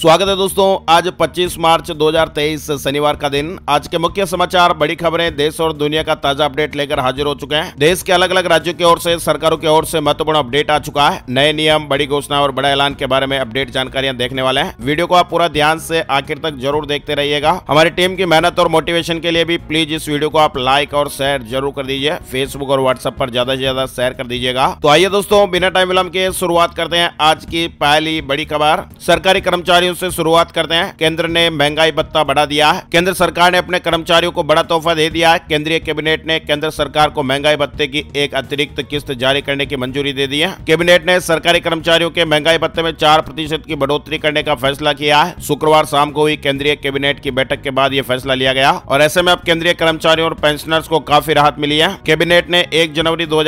स्वागत है दोस्तों आज 25 मार्च 2023 शनिवार का दिन आज के मुख्य समाचार बड़ी खबरें देश और दुनिया का ताजा अपडेट लेकर हाजिर हो चुके हैं देश के अलग अलग राज्यों की ओर से सरकारों की ओर से महत्वपूर्ण अपडेट आ चुका है नए नियम बड़ी घोषणा और बड़ा ऐलान के बारे में अपडेट जानकारियां देखने वाले हैं वीडियो को आप पूरा ध्यान से आखिर तक जरूर देखते रहिएगा हमारी टीम की मेहनत और मोटिवेशन के लिए भी प्लीज इस वीडियो को आप लाइक और शेयर जरूर कर दीजिए फेसबुक और व्हाट्सएप पर ज्यादा से ज्यादा शेयर कर दीजिएगा तो आइए दोस्तों बिना टाइम विलम्ब के शुरुआत करते हैं आज की पहली बड़ी खबर सरकारी कर्मचारी कर्मचारियों से शुरुआत करते हैं केंद्र ने महंगाई भत्ता बढ़ा दिया है केंद्र सरकार ने अपने कर्मचारियों को बड़ा तोहफा दे दिया है केंद्रीय कैबिनेट ने केंद्र सरकार को महंगाई भत्ते की एक अतिरिक्त किस्त जारी करने की मंजूरी दे दी है कैबिनेट ने सरकारी कर्मचारियों के महंगाई भत्ते में चार प्रतिशत की बढ़ोतरी करने का फैसला किया है शुक्रवार शाम को हुई केंद्रीय कैबिनेट की बैठक के बाद यह फैसला लिया गया और ऐसे में अब केंद्रीय कर्मचारियों और पेंशनर्स को काफी राहत मिली है कैबिनेट ने एक जनवरी दो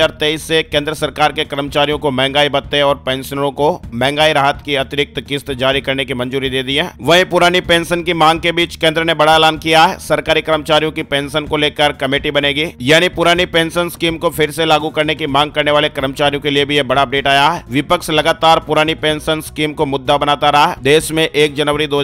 से केंद्र सरकार के कर्मचारियों को महंगाई भत्ते और पेंशनरों को महंगाई राहत की अतिरिक्त किस्त जारी करने की मंजूरी दे दी है वही पुरानी पेंशन की मांग के बीच केंद्र ने बड़ा ऐलान किया है सरकारी कर्मचारियों की पेंशन को लेकर कमेटी बनेगी यानी पुरानी पेंशन स्कीम को फिर से लागू करने की मांग करने वाले कर्मचारियों के लिए भी यह बड़ा अपडेट आया है विपक्ष लगातार पुरानी पेंशन स्कीम को मुद्दा बनाता रहा देश में एक जनवरी दो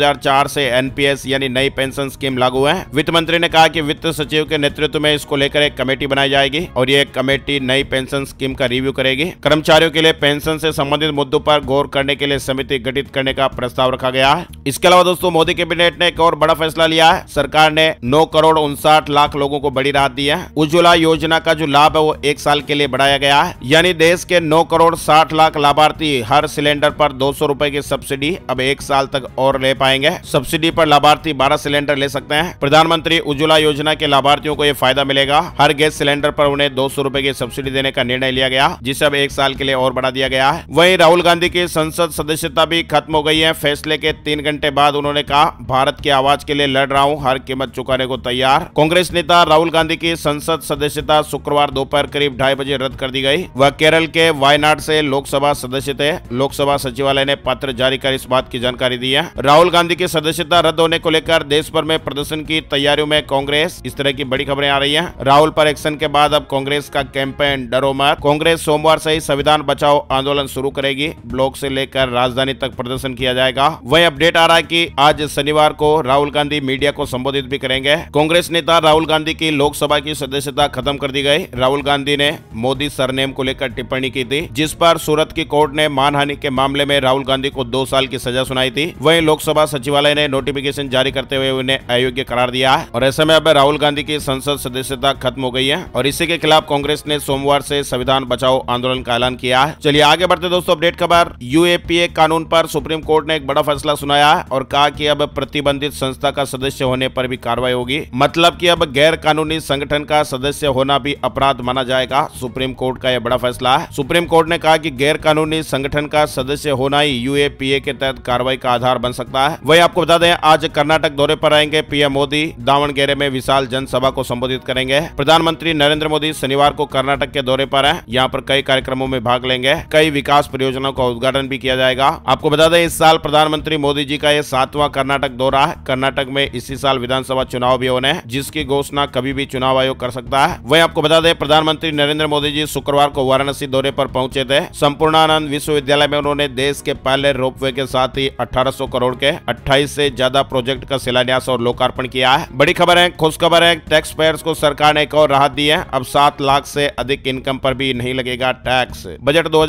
से एनपीएस यानी नई पेंशन स्कीम लागू है वित्त मंत्री ने कहा की वित्त सचिव के नेतृत्व में इसको लेकर एक कमेटी बनाई जाएगी और ये कमेटी नई पेंशन स्कीम का रिव्यू करेगी कर्मचारियों के लिए पेंशन से संबंधित मुद्दों पर गौर करने के लिए समिति गठित करने का प्रस्ताव रखा रखा गया है इसके अलावा दोस्तों मोदी कैबिनेट ने एक और बड़ा फैसला लिया है सरकार ने नौ करोड़ उनसाठ लाख लोगों को बड़ी राहत दी है उज्ज्वला योजना का जो लाभ है वो एक साल के लिए बढ़ाया गया है यानी देश के नौ करोड़ साठ लाख लाभार्थी हर सिलेंडर पर दो सौ रूपए की सब्सिडी अब एक साल तक और ले पाएंगे सब्सिडी पर लाभार्थी बारह सिलेंडर ले सकते हैं प्रधानमंत्री उज्ज्वला योजना के लाभार्थियों को ये फायदा मिलेगा हर गैस सिलेंडर पर उन्हें दो सौ रूपए की सब्सिडी देने का निर्णय लिया गया जिसे अब एक साल के लिए और बढ़ा दिया गया है वही राहुल गांधी की संसद सदस्यता भी खत्म हो गई है फैसले के तीन घंटे बाद उन्होंने कहा भारत की आवाज के लिए लड़ रहा हूँ हर कीमत चुकाने को तैयार कांग्रेस नेता राहुल गांधी की संसद सदस्यता शुक्रवार दोपहर करीब ढाई बजे रद्द कर दी गई वह केरल के वायनाड से लोकसभा सदस्य थे लोकसभा सचिवालय ने पत्र जारी कर इस बात की जानकारी दी है राहुल गांधी की सदस्यता रद्द होने को लेकर देश भर में प्रदर्शन की तैयारियों में कांग्रेस इस तरह की बड़ी खबरें आ रही है राहुल पर एक्शन के बाद अब कांग्रेस का कैंपेन डरो मत कांग्रेस सोमवार से ही संविधान बचाओ आंदोलन शुरू करेगी ब्लॉक से लेकर राजधानी तक प्रदर्शन किया जाएगा वही अपडेट आ रहा है कि आज शनिवार को राहुल गांधी मीडिया को संबोधित भी करेंगे कांग्रेस नेता राहुल गांधी की लोकसभा की सदस्यता खत्म कर दी गई राहुल गांधी ने मोदी सरनेम को लेकर टिप्पणी की थी जिस पर सूरत की कोर्ट ने मानहानि के मामले में राहुल गांधी को दो साल की सजा सुनाई थी वही लोकसभा सचिवालय ने नोटिफिकेशन जारी करते हुए उन्हें अयोग्य करार दिया है और ऐसे में अब राहुल गांधी की संसद सदस्यता खत्म हो गई है और इसी के खिलाफ कांग्रेस ने सोमवार से संविधान बचाओ आंदोलन का ऐलान किया है चलिए आगे बढ़ते दोस्तों अपडेट खबर यूएपीए कानून पर सुप्रीम कोर्ट ने एक बड़ा फैसला सुनाया और कहा कि अब प्रतिबंधित संस्था का सदस्य होने पर भी कार्रवाई होगी मतलब कि अब गैर कानूनी संगठन का सदस्य होना भी अपराध माना जाएगा सुप्रीम कोर्ट का यह बड़ा फैसला है सुप्रीम कोर्ट ने कहा कि गैर कानूनी संगठन का सदस्य होना ही यू के तहत कार्रवाई का आधार बन सकता है वही आपको बता दें आज कर्नाटक दौरे पर आएंगे पीएम मोदी दावणगेरे में विशाल जनसभा को संबोधित करेंगे प्रधानमंत्री नरेंद्र मोदी शनिवार को कर्नाटक के दौरे पर है यहाँ पर कई कार्यक्रमों में भाग लेंगे कई विकास परियोजनाओं का उद्घाटन भी किया जाएगा आपको बता दें इस साल प्रधानमंत्री प्रधानमंत्री मोदी जी का यह सातवां कर्नाटक दौरा है कर्नाटक में इसी साल विधानसभा चुनाव भी होने हैं जिसकी घोषणा कभी भी चुनाव आयोग कर सकता है वही आपको बता दें प्रधानमंत्री नरेंद्र मोदी जी शुक्रवार को वाराणसी दौरे पर पहुंचे थे संपूर्णानंद विश्वविद्यालय में उन्होंने देश के पहले रोप के साथ ही अठारह करोड़ के अट्ठाईस ऐसी ज्यादा प्रोजेक्ट का शिलान्यास और लोकार्पण किया है बड़ी खबर है खुश खबर है टैक्स पेयर को सरकार ने एक और राहत दी है अब सात लाख ऐसी अधिक इनकम पर भी नहीं लगेगा टैक्स बजट दो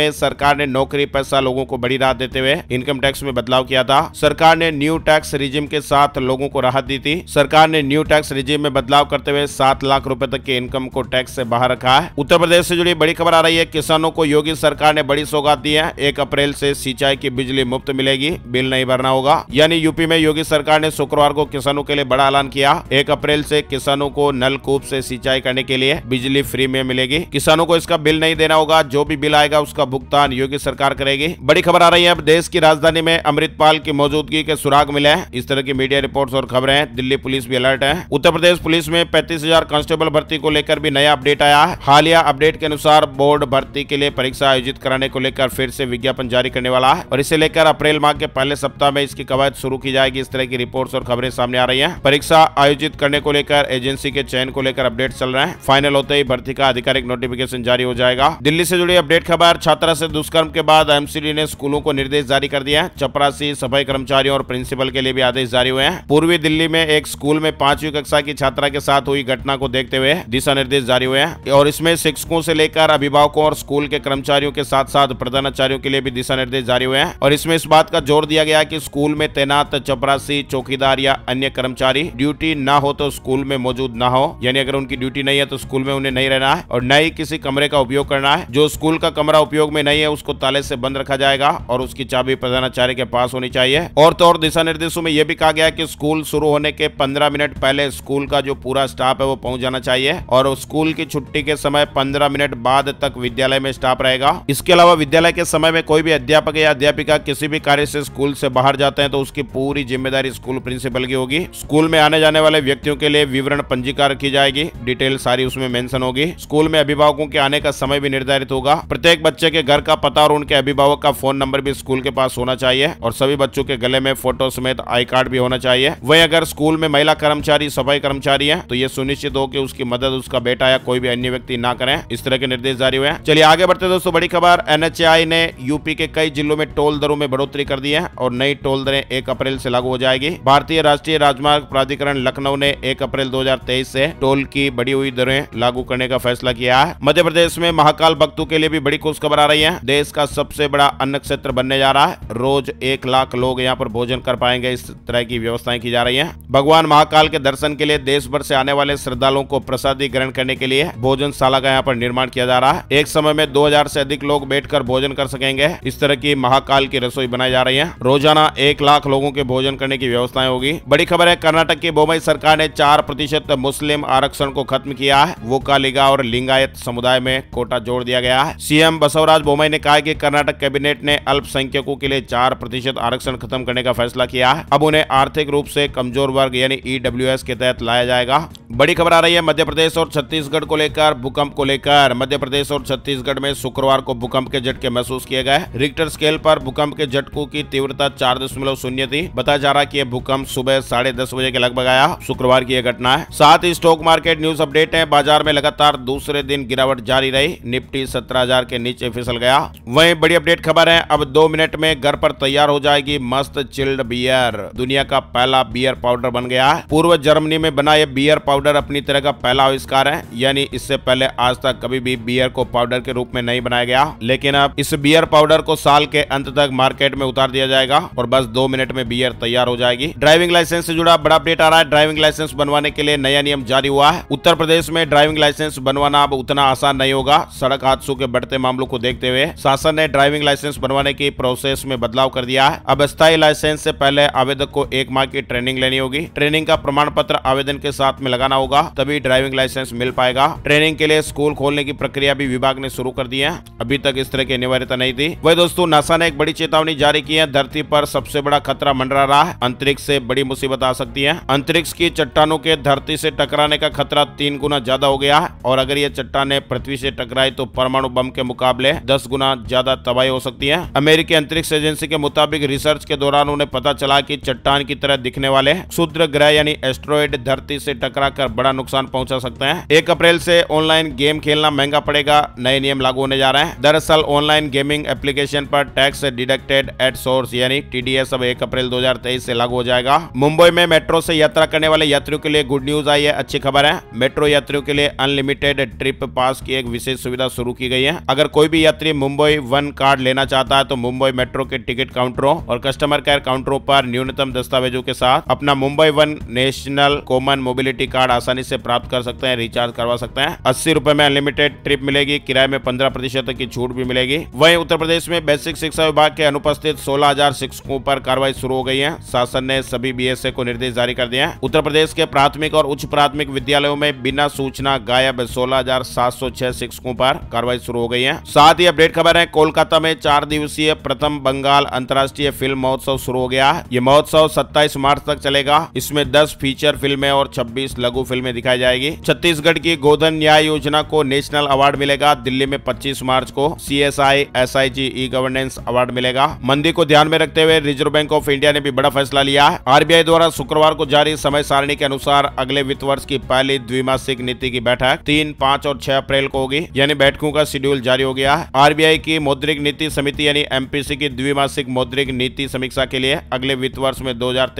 में सरकार ने नौकरी पैसा लोगों को बड़ी राहत देते हुए इनकम टैक्स टैक्स में बदलाव किया था सरकार ने न्यू टैक्स रिजिम के साथ लोगों को राहत दी थी सरकार ने न्यू टैक्स रिजिम में बदलाव करते हुए सात लाख रूपए तक के इनकम को टैक्स से बाहर रखा है उत्तर प्रदेश से जुड़ी बड़ी खबर आ रही है किसानों को योगी सरकार ने बड़ी सौगात दी है एक अप्रैल ऐसी सिंचाई की बिजली मुफ्त मिलेगी बिल नहीं भरना होगा यानी यूपी में योगी सरकार ने शुक्रवार को किसानों के लिए बड़ा ऐलान किया एक अप्रैल से किसानों को नलकूप से सिंचाई करने के लिए बिजली फ्री में मिलेगी किसानों को इसका बिल नहीं देना होगा जो भी बिल आएगा उसका भुगतान योगी सरकार करेगी बड़ी खबर आ रही है अब देश की राजधानी छावनी में अमृतपाल की मौजूदगी के सुराग मिले हैं इस तरह की मीडिया रिपोर्ट्स और खबरें हैं दिल्ली पुलिस भी अलर्ट है उत्तर प्रदेश पुलिस में पैंतीस कांस्टेबल भर्ती को लेकर भी नया अपडेट आया है हालिया अपडेट के अनुसार बोर्ड भर्ती के लिए परीक्षा आयोजित कराने को लेकर फिर से विज्ञापन जारी करने वाला है और इसे लेकर अप्रैल माह के पहले सप्ताह में इसकी कवायद शुरू की जाएगी इस तरह की रिपोर्ट और खबरें सामने आ रही है परीक्षा आयोजित करने को लेकर एजेंसी के चयन को लेकर अपडेट चल रहे हैं फाइनल होते ही भर्ती का आधिकारिक नोटिफिकेशन जारी हो जाएगा दिल्ली ऐसी जुड़ी अपडेट खबर छात्रा से दुष्कर्म के बाद एमसीडी ने स्कूलों को निर्देश जारी कर दिया है चपरासी सफाई कर्मचारियों और प्रिंसिपल के लिए भी आदेश जारी हुए हैं पूर्वी दिल्ली में एक स्कूल में पांचवी कक्षा की छात्रा के साथ हुई घटना को देखते हुए दिशा निर्देश जारी हुए हैं और इसमें शिक्षकों से लेकर अभिभावकों और स्कूल के कर्मचारियों के साथ साथ प्रधानाचार्यों के लिए भी दिशा निर्देश जारी हुए हैं और इसमें इस बात का जोर दिया गया की स्कूल में तैनात चपरासी चौकीदार या अन्य कर्मचारी ड्यूटी न हो तो स्कूल में मौजूद न हो यानी अगर उनकी ड्यूटी नहीं है तो स्कूल में उन्हें नहीं रहना है और न ही किसी कमरे का उपयोग करना है जो स्कूल का कमरा उपयोग में नहीं है उसको ताले से बंद रखा जाएगा और उसकी चाबी प्रधानाचार्य प्राचार्य के पास होनी चाहिए और तो और दिशा निर्देशों में यह भी कहा गया कि स्कूल शुरू होने के पंद्रह मिनट पहले स्कूल का जो पूरा स्टाफ है वो पहुंच जाना चाहिए और स्कूल की छुट्टी के समय पंद्रह मिनट बाद तक विद्यालय में स्टाफ रहेगा इसके अलावा विद्यालय के समय में कोई भी अध्यापक या अध्यापिका किसी भी कार्य से स्कूल से बाहर जाते हैं तो उसकी पूरी जिम्मेदारी स्कूल प्रिंसिपल की होगी स्कूल में आने जाने वाले व्यक्तियों के लिए विवरण पंजीकार रखी जाएगी डिटेल सारी उसमें मेंशन होगी स्कूल में अभिभावकों के आने का समय भी निर्धारित होगा प्रत्येक बच्चे के घर का पता और उनके अभिभावक का फोन नंबर भी स्कूल के पास होना चाहिए चाहिए और सभी बच्चों के गले में फोटो समेत आई कार्ड भी होना चाहिए वही अगर स्कूल में महिला कर्मचारी सफाई कर्मचारी है तो ये सुनिश्चित हो कि उसकी मदद उसका बेटा या कोई भी अन्य व्यक्ति ना करें इस तरह के निर्देश जारी हुए चलिए आगे बढ़ते दोस्तों बड़ी खबर एन ने यूपी के कई जिलों में टोल दरों में बढ़ोतरी कर दी है और नई टोल दरें एक अप्रैल से लागू हो जाएगी भारतीय राष्ट्रीय राजमार्ग प्राधिकरण लखनऊ ने एक अप्रैल 2023 से टोल की बढ़ी हुई दरें लागू करने का फैसला किया है मध्य प्रदेश में महाकाल भक्तों के लिए भी बड़ी खुशखबर आ रही है देश का सबसे बड़ा अन्न क्षेत्र बनने जा रहा है रोज रोज एक लाख लोग यहाँ पर भोजन कर पाएंगे इस तरह की व्यवस्थाएं की जा रही है भगवान महाकाल के दर्शन के लिए देश भर से आने वाले श्रद्धालुओं को प्रसादी ग्रहण करने के लिए भोजनशाला का यहाँ पर निर्माण किया जा रहा है एक समय में दो हजार अधिक लोग बैठ भोजन कर सकेंगे इस तरह की महाकाल की रसोई बनाई जा रही है रोजाना एक लाख लोगों के भोजन करने की व्यवस्थाएं होगी बड़ी खबर है कर्नाटक की बोमई सरकार ने चार प्रतिशत मुस्लिम आरक्षण को खत्म किया है वो कालिगा और लिंगायत समुदाय में कोटा जोड़ दिया गया है सीएम बसवराज बोमई ने कहा की कर्नाटक कैबिनेट ने अल्पसंख्यकों के लिए चार चार प्रतिशत आरक्षण खत्म करने का फैसला किया है अब उन्हें आर्थिक रूप से कमजोर वर्ग यानी ई e के तहत लाया जाएगा बड़ी खबर आ रही है मध्य प्रदेश और छत्तीसगढ़ को लेकर भूकंप को लेकर मध्य प्रदेश और छत्तीसगढ़ में शुक्रवार को भूकंप के झटके महसूस किए गए रिक्टर स्केल पर भूकंप के झटकों की तीव्रता चार दशमलव शून्य थी बताया जा रहा है कि भूकंप सुबह साढ़े दस बजे के लगभग आया शुक्रवार की यह घटना है साथ ही स्टॉक मार्केट न्यूज अपडेट है बाजार में लगातार दूसरे दिन गिरावट जारी रही निफ्टी सत्रह के नीचे फिसल गया वही बड़ी अपडेट खबर है अब दो मिनट में घर पर तैयार हो जाएगी मस्त चिल्ड बियर दुनिया का पहला बियर पाउडर बन गया है पूर्व जर्मनी में बना यह बियर पाउडर अपनी तरह का पहला आविष्कार है यानी इससे पहले आज तक कभी भी बियर को पाउडर के रूप में नहीं बनाया गया लेकिन अब इस बियर पाउडर को साल के अंत तक मार्केट में उतार दिया जाएगा और बस दो मिनट में बियर तैयार हो जाएगी ड्राइविंग लाइसेंस से जुड़ा बड़ा अपडेट आ रहा है ड्राइविंग लाइसेंस बनवाने के लिए नया नियम जारी हुआ है उत्तर प्रदेश में ड्राइविंग लाइसेंस बनवाना अब उतना आसान नहीं होगा सड़क हादसों के बढ़ते मामलों को देखते हुए शासन ने ड्राइविंग लाइसेंस बनवाने की प्रोसेस में बदलाव कर दिया है अब स्थायी लाइसेंस से पहले आवेदक को एक माह की ट्रेनिंग लेनी होगी ट्रेनिंग का प्रमाण पत्र आवेदन के साथ में लगाना होगा तभी ड्राइविंग लाइसेंस मिल पाएगा ट्रेनिंग के लिए स्कूल खोलने की प्रक्रिया भी विभाग ने शुरू कर दी है अभी तक इस तरह की अनिवार्यता नहीं थी वही दोस्तों नासा ने एक बड़ी चेतावनी जारी की है धरती पर सबसे बड़ा खतरा मंडरा रहा है अंतरिक्ष से बड़ी मुसीबत आ सकती है अंतरिक्ष की चट्टानों के धरती से टकराने का खतरा तीन गुना ज्यादा हो गया है और अगर ये चट्टाने पृथ्वी से टकराई तो परमाणु बम के मुकाबले दस गुना ज्यादा तबाही हो सकती है अमेरिकी अंतरिक्ष एजेंसी के मुताबिक रिसर्च के दौरान उन्हें पता चला कि चट्टान की तरह दिखने वाले शुद्र ग्रह यानी एस्ट्रॉइड धरती से टकरा कर बड़ा नुकसान पहुंचा सकते हैं एक अप्रैल से ऑनलाइन गेम खेलना महंगा पड़ेगा नए नियम लागू होने जा रहे हैं दरअसल ऑनलाइन गेमिंग एप्लीकेशन पर टैक्स डिडक्टेड एट सोर्स यानी टीडीएस अब एक अप्रैल दो से लागू हो जाएगा मुंबई में मेट्रो से यात्रा करने वाले यात्रियों के लिए गुड न्यूज आई है अच्छी खबर है मेट्रो यात्रियों के लिए अनलिमिटेड ट्रिप पास की एक विशेष सुविधा शुरू की गई है अगर कोई भी यात्री मुंबई वन कार्ड लेना चाहता है तो मुंबई मेट्रो के टिकट टिकट काउंटरों और कस्टमर केयर काउंटरों पर न्यूनतम दस्तावेजों के साथ अपना Mumbai one national common mobility card आसानी से प्राप्त कर सकते हैं रिचार्ज करवा सकते हैं अस्सी रूपए में अनलिमिटेड ट्रिप मिलेगी किराए में पंद्रह प्रतिशत की छूट भी मिलेगी वही उत्तर प्रदेश में बेसिक शिक्षा विभाग के अनुपस्थित सोलह हजार शिक्षकों पर कार्रवाई शुरू हो गई है शासन ने सभी बी को निर्देश जारी कर दिया है उत्तर प्रदेश के प्राथमिक और उच्च प्राथमिक विद्यालयों में बिना सूचना गायब सोलह हजार सात सौ छह शिक्षकों पर कार्रवाई शुरू हो गई है साथ ही अपडेट खबर है कोलकाता में चार दिवसीय प्रथम बंगाल अंतर्राष्ट्रीय फिल्म महोत्सव शुरू हो गया है ये महोत्सव सत्ताईस मार्च तक चलेगा इसमें दस फीचर फिल्में और छब्बीस लघु फिल्में दिखाई जाएगी छत्तीसगढ़ की गोधन न्याय योजना को नेशनल अवार्ड मिलेगा दिल्ली में पच्चीस मार्च को C S I S I G E governance award मिलेगा मंदी को ध्यान में रखते हुए रिजर्व बैंक ऑफ इंडिया ने भी बड़ा फैसला लिया है आरबीआई द्वारा शुक्रवार को जारी समय सारणी के अनुसार अगले वित्त वर्ष की पहली द्विमासिक नीति की बैठक तीन पांच और छह अप्रैल को होगी यानी बैठकों का शेड्यूल जारी हो गया है आरबीआई की मौद्रिक नीति समिति यानी एमपीसी की द्विमासिक वार्षिक मौद्रिक नीति समीक्षा के लिए अगले वित्त वर्ष में दो हजार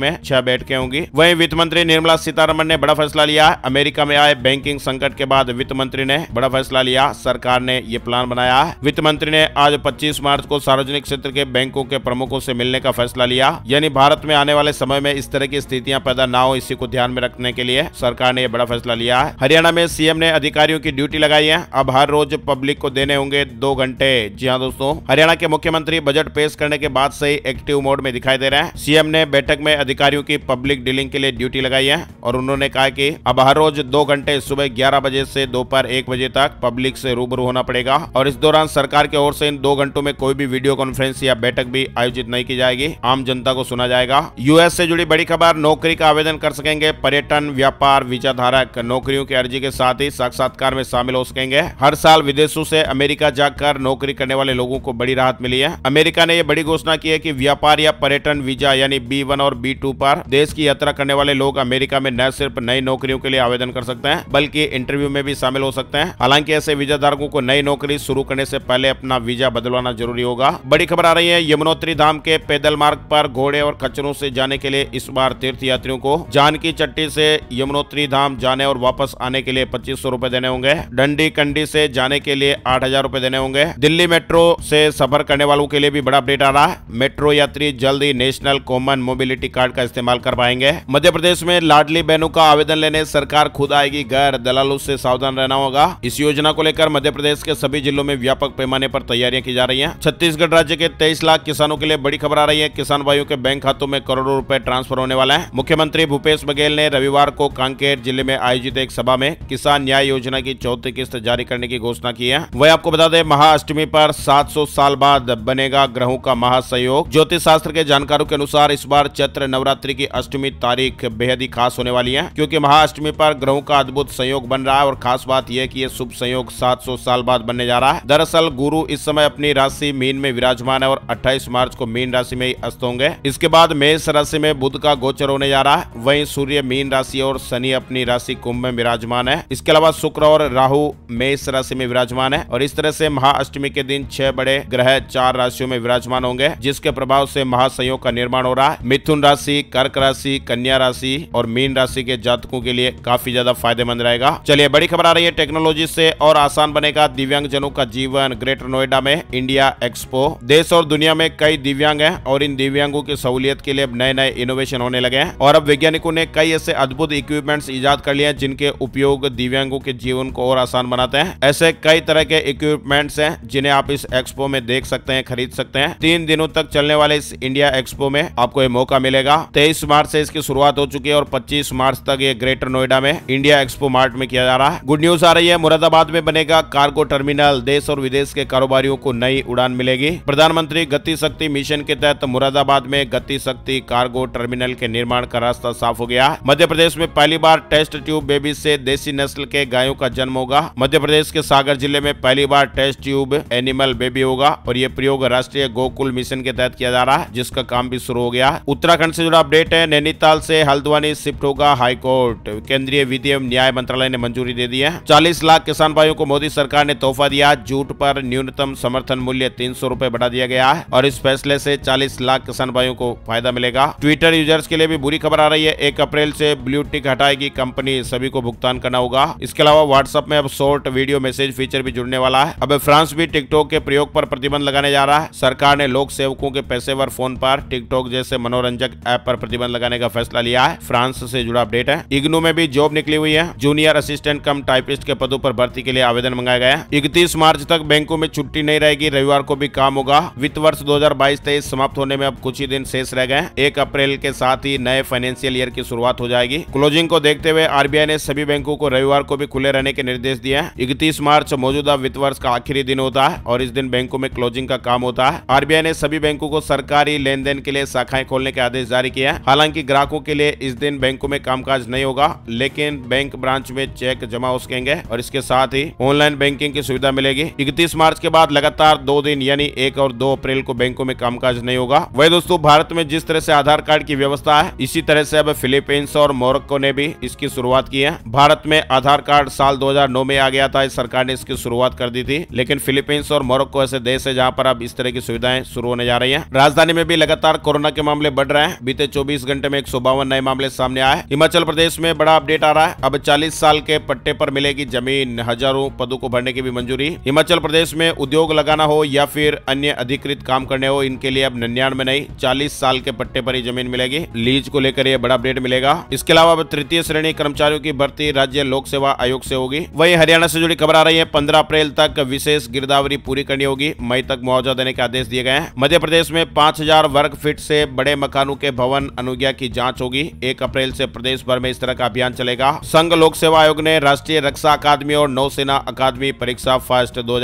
में छह बैठकें होंगी वही वित्त मंत्री निर्मला सीतारमन ने बड़ा फैसला लिया अमेरिका में आए बैंकिंग संकट के बाद वित्त मंत्री ने बड़ा फैसला लिया सरकार ने ये प्लान बनाया वित्त मंत्री ने आज पच्चीस मार्च को सार्वजनिक क्षेत्र के बैंकों के प्रमुखों ऐसी मिलने का फैसला लिया यानी भारत में आने वाले समय में इस तरह की स्थितियाँ पैदा न हो इसी को ध्यान में रखने के लिए सरकार ने यह बड़ा फैसला लिया है हरियाणा में सीएम ने अधिकारियों की ड्यूटी लगाई है अब हर रोज पब्लिक को देने होंगे दो घंटे जी हाँ दोस्तों हरियाणा के मुख्यमंत्री बजट पे प्रवेश करने के बाद से ही एक्टिव मोड में दिखाई दे रहे हैं सीएम ने बैठक में अधिकारियों की पब्लिक डीलिंग के लिए ड्यूटी लगाई है और उन्होंने कहा की अब हर रोज दो घंटे सुबह ग्यारह बजे से दोपहर एक बजे तक पब्लिक से रूबरू होना पड़ेगा और इस दौरान सरकार की ओर से इन दो घंटों में कोई भी वीडियो कॉन्फ्रेंस या बैठक भी आयोजित नहीं की जाएगी आम जनता को सुना जाएगा यूएस से जुड़ी बड़ी खबर नौकरी का आवेदन कर सकेंगे पर्यटन व्यापार वीजा धारक नौकरियों की अर्जी के साथ ही साक्षात्कार में शामिल हो सकेंगे हर साल विदेशों से अमेरिका जाकर नौकरी करने वाले लोगों को बड़ी राहत मिली है अमेरिका ने ने यह बड़ी घोषणा की है कि व्यापार या पर्यटन वीजा यानी बी वन और बी टू पर देश की यात्रा करने वाले लोग अमेरिका में न सिर्फ नई नौकरियों के लिए आवेदन कर सकते हैं बल्कि इंटरव्यू में भी शामिल हो सकते हैं हालांकि ऐसे वीजा धारकों को नई नौकरी शुरू करने से पहले अपना वीजा बदलवाना जरूरी होगा बड़ी खबर आ रही है यमुनोत्री धाम के पैदल मार्ग पर घोड़े और खच्चरों से जाने के लिए इस बार तीर्थ यात्रियों को जानकी चट्टी से यमुनोत्री धाम जाने और वापस आने के लिए पच्चीस सौ रूपए देने होंगे डंडी कंडी से जाने के लिए आठ हजार रूपए देने होंगे दिल्ली मेट्रो से सफर करने वालों के लिए भी बड़ा अपडेट आ रहा है मेट्रो यात्री जल्द ही नेशनल कॉमन मोबिलिटी कार्ड का इस्तेमाल कर पाएंगे मध्य प्रदेश में लाडली बहनों का आवेदन लेने सरकार खुद आएगी घर दलालों से सावधान रहना होगा इस योजना को लेकर मध्य प्रदेश के सभी जिलों में व्यापक पैमाने पर तैयारियां की जा रही है छत्तीसगढ़ राज्य के तेईस लाख किसानों के लिए बड़ी खबर आ रही है किसान भाइयों के बैंक खातों में करोड़ों रूपए ट्रांसफर होने वाला है मुख्यमंत्री भूपेश बघेल ने रविवार को कांकेर जिले में आयोजित एक सभा में किसान न्याय योजना की चौथी किस्त जारी करने की घोषणा की है वह आपको बता दें महाअष्टमी पर 700 साल बाद बनेगा ग्रहों ग्रहों का महासंयोग ज्योतिष शास्त्र के जानकारों के अनुसार इस बार चैत्र नवरात्रि की अष्टमी तारीख बेहद ही खास होने वाली है क्योंकि महाअष्टमी पर ग्रहों का अद्भुत संयोग बन रहा है और खास बात यह कि यह शुभ संयोग 700 साल बाद बनने जा रहा है दरअसल गुरु इस समय अपनी राशि मीन में विराजमान है और अट्ठाईस मार्च को मीन राशि में ही अस्त होंगे इसके बाद मेष राशि में बुद्ध का गोचर होने जा रहा है वही सूर्य मीन राशि और शनि अपनी राशि कुंभ में विराजमान है इसके अलावा शुक्र और राहु मेष राशि में विराजमान है और इस तरह से महाअष्टमी के दिन छह बड़े ग्रह चार राशियों में विराज विराजमान होंगे जिसके प्रभाव से महासंयोग का निर्माण हो रहा है मिथुन राशि कर्क राशि कन्या राशि और मीन राशि के जातकों के लिए काफी ज्यादा फायदेमंद रहेगा चलिए बड़ी खबर आ रही है टेक्नोलॉजी से और आसान बनेगा दिव्यांग जनों का जीवन ग्रेटर नोएडा में इंडिया एक्सपो देश और दुनिया में कई दिव्यांग है और इन दिव्यांगों की सहूलियत के लिए नए नए इनोवेशन होने लगे हैं और अब वैज्ञानिकों ने कई ऐसे अद्भुत इक्विपमेंट्स ईजाद कर लिए हैं जिनके उपयोग दिव्यांगों के जीवन को और आसान बनाते हैं ऐसे कई तरह के इक्विपमेंट्स हैं जिन्हें आप इस एक्सपो में देख सकते हैं खरीद सकते हैं में तीन दिनों तक चलने वाले इस इंडिया एक्सपो में आपको ये मौका मिलेगा तेईस मार्च से इसकी शुरुआत हो चुकी है और पच्चीस मार्च तक ये ग्रेटर नोएडा में इंडिया एक्सपो मार्ट में किया जा रहा है गुड न्यूज आ रही है मुरादाबाद में बनेगा कार्गो टर्मिनल देश और विदेश के कारोबारियों को नई उड़ान मिलेगी प्रधानमंत्री गति शक्ति मिशन के तहत मुरादाबाद में गति शक्ति कार्गो टर्मिनल के निर्माण का रास्ता साफ हो गया मध्य प्रदेश में पहली बार टेस्ट ट्यूब बेबी से देसी नस्ल के गायों का जन्म होगा मध्य प्रदेश के सागर जिले में पहली बार टेस्ट ट्यूब एनिमल बेबी होगा और ये प्रयोग राष्ट्रीय गोकुल मिशन के तहत किया जा रहा है जिसका काम भी शुरू हो गया है उत्तराखंड से जुड़ा अपडेट है नैनीताल से हल्द्वानी शिफ्ट होगा हाईकोर्ट केंद्रीय विधि एवं न्याय मंत्रालय ने मंजूरी दे दी है चालीस लाख किसान भाइयों को मोदी सरकार ने तोहफा दिया जूट पर न्यूनतम समर्थन मूल्य तीन सौ बढ़ा दिया गया है और इस फैसले से चालीस लाख किसान भाइयों को फायदा मिलेगा ट्विटर यूजर्स के लिए भी बुरी खबर आ रही है एक अप्रैल से ब्लू टिक हटाएगी कंपनी सभी को भुगतान करना होगा इसके अलावा व्हाट्सएप में अब शॉर्ट वीडियो मैसेज फीचर भी जुड़ने वाला है अब फ्रांस भी टिकटॉक के प्रयोग पर प्रतिबंध लगाने जा रहा है सरकार सरकार ने लोक सेवकों के पेशेवर फोन पर टिकटॉक जैसे मनोरंजक ऐप पर प्रतिबंध लगाने का फैसला लिया है फ्रांस से जुड़ा अपडेट है इग्नू में भी जॉब निकली हुई है जूनियर असिस्टेंट कम टाइपिस्ट के पदों पर भर्ती के लिए आवेदन मंगाया गया इकतीस मार्च तक बैंकों में छुट्टी नहीं रहेगी रविवार को भी काम होगा वित्त वर्ष दो हजार समाप्त होने में अब कुछ ही दिन शेष रह गए एक अप्रैल के साथ ही नए फाइनेंशियल ईयर की शुरुआत हो जाएगी क्लोजिंग को देखते हुए आरबीआई ने सभी बैंकों को रविवार को भी खुले रहने के निर्देश दिए इकतीस मार्च मौजूदा वित्त वर्ष का आखिरी दिन होता है और इस दिन बैंकों में क्लोजिंग का काम होता है आरबीआई ने सभी बैंकों को सरकारी लेन देन के लिए शाखाएं खोलने के आदेश जारी किया है हालांकि ग्राहकों के लिए इस दिन बैंकों में कामकाज नहीं होगा लेकिन बैंक ब्रांच में चेक जमा हो सकेंगे और इसके साथ ही ऑनलाइन बैंकिंग की सुविधा मिलेगी इकतीस मार्च के बाद लगातार दो दिन यानी एक और दो अप्रैल को बैंकों में कामकाज नहीं होगा वही दोस्तों भारत में जिस तरह से आधार कार्ड की व्यवस्था है इसी तरह से अब फिलीपींस और मोरक्को ने भी इसकी शुरुआत की है भारत में आधार कार्ड साल 2009 में आ गया था इस सरकार ने इसकी शुरुआत कर दी थी लेकिन फिलीपींस और मोरक्को ऐसे देश है जहाँ पर अब इस तरह की सुविधा सुविधाएं शुरू होने जा रही है राजधानी में भी लगातार कोरोना के मामले बढ़ रहे हैं बीते चौबीस घंटे में एक नए मामले सामने आए हिमाचल प्रदेश में बड़ा अपडेट आ रहा है अब चालीस साल के पट्टे पर मिलेगी जमीन हजारों पदों को भरने की भी मंजूरी हिमाचल प्रदेश में उद्योग लगाना हो या फिर अन्य अधिकृत काम करने हो इनके लिए अब निन्यानवे नहीं चालीस साल के पट्टे पर ही जमीन मिलेगी लीज को लेकर यह बड़ा अपडेट मिलेगा इसके अलावा अब तृतीय श्रेणी कर्मचारियों की भर्ती राज्य लोक सेवा आयोग ऐसी होगी वही हरियाणा ऐसी जुड़ी खबर आ रही है पंद्रह अप्रैल तक विशेष गिरदावरी पूरी करनी होगी मई तक मुआवजा देने के आदेश दिए गए हैं मध्य प्रदेश में 5000 वर्ग फीट से बड़े मकानों के भवन अनुज्ञा की जांच होगी एक अप्रैल से प्रदेश भर में इस तरह का अभियान चलेगा संघ लोक सेवा आयोग ने राष्ट्रीय रक्षा अकादमी और नौसेना अकादमी परीक्षा फर्स्ट दो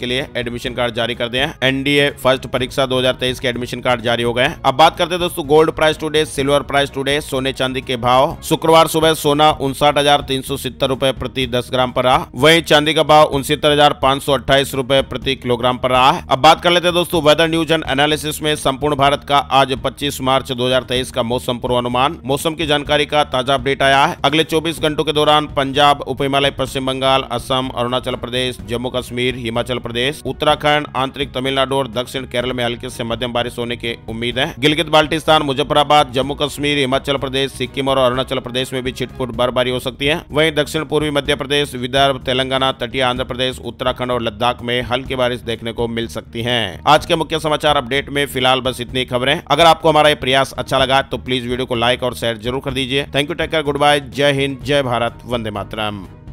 के लिए एडमिशन कार्ड जारी कर दिए एनडीए फर्स्ट परीक्षा दो के एडमिशन कार्ड जारी हो गए अब बात करते दोस्तों gold price today silver price today सोने चांदी के भाव शुक्रवार सुबह सोना उनसठ हजार तीन सौ प्रति दस ग्राम पर रहा वही चांदी का भाव उनसी हजार सौ अट्ठाईस रूपए प्रति किलोग्राम पर रहा अब बात कर लेते हैं दोस्तों वेदर न्यूज एंड एनालिसिस में संपूर्ण भारत का आज 25 मार्च 2023 का मौसम पूर्वानुमान मौसम की जानकारी का ताजा अपडेट आया है अगले 24 घंटों के दौरान पंजाब उप हिमालय पश्चिम बंगाल असम अरुणाचल प्रदेश जम्मू कश्मीर हिमाचल प्रदेश उत्तराखंड आंतरिक तमिलनाडु और दक्षिण केरल में हल्की ऐसी मध्यम बारिश होने की उम्मीद है गिलगित बाल्टिस्तान मुजफ्फराबाद जम्मू कश्मीर हिमाचल प्रदेश सिक्किम और अरुणाचल प्रदेश में भी छिटपुट बर्फबारी हो सकती है वही दक्षिण पूर्वी मध्य प्रदेश विदर्भ तेलंगाना तटीय आंध्र प्रदेश उत्तराखंड और लद्दाख में हल्की बारिश देखने को मिल सकती है आज के मुख्य समाचार अपडेट में फिलहाल बस इतनी खबरें अगर आपको हमारा ये प्रयास अच्छा लगा तो प्लीज वीडियो को लाइक और शेयर जरूर कर दीजिए thank you take care goodbye जय हिंद जय भारत वंदे मातरम